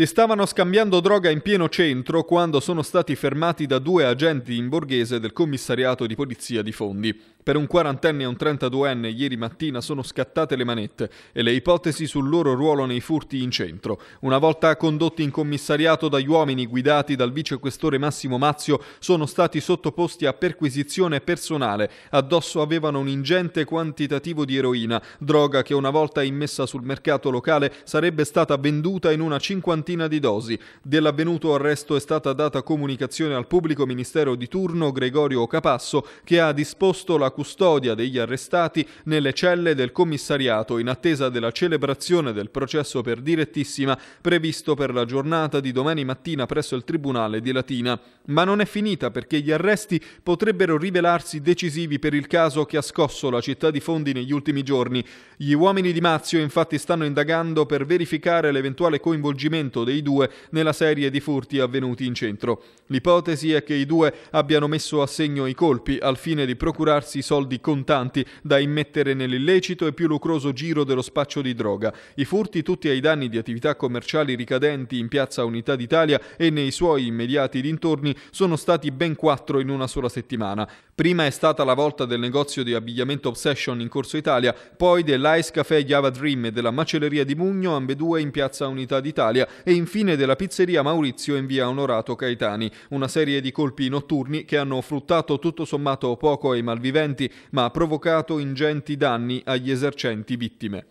Si stavano scambiando droga in pieno centro quando sono stati fermati da due agenti in borghese del commissariato di polizia di Fondi. Per un quarantenne e un 32enne ieri mattina sono scattate le manette e le ipotesi sul loro ruolo nei furti in centro. Una volta condotti in commissariato dagli uomini guidati dal vicequestore Massimo Mazio, sono stati sottoposti a perquisizione personale. Addosso avevano un ingente quantitativo di eroina, droga che una volta immessa sul mercato locale sarebbe stata venduta in una cinquantina cinquantina di dosi. Dell'avvenuto arresto è stata data comunicazione al pubblico ministero di turno Gregorio Capasso che ha disposto la custodia degli arrestati nelle celle del commissariato in attesa della celebrazione del processo per direttissima previsto per la giornata di domani mattina presso il Tribunale di Latina. Ma non è finita perché gli arresti potrebbero rivelarsi decisivi per il caso che ha scosso la città di Fondi negli ultimi giorni. Gli uomini di Mazio infatti stanno indagando per verificare l'eventuale coinvolgimento rapimento dei due nella serie di furti avvenuti in centro. L'ipotesi è che i due abbiano messo a segno i colpi al fine di procurarsi soldi contanti da immettere nell'illecito e più lucroso giro dello spaccio di droga. I furti tutti ai danni di attività commerciali ricadenti in Piazza Unità d'Italia e nei suoi immediati dintorni sono stati ben quattro in una sola settimana. Prima è stata la volta del negozio di abbigliamento Obsession in Corso Italia, poi dell'Ice Café Java Dream e della macelleria di Mugno, ambedue in Piazza Unità d'Italia, e infine della pizzeria Maurizio in via Onorato Caetani. Una serie di colpi notturni che hanno fruttato tutto sommato poco ai malviventi, ma provocato ingenti danni agli esercenti vittime.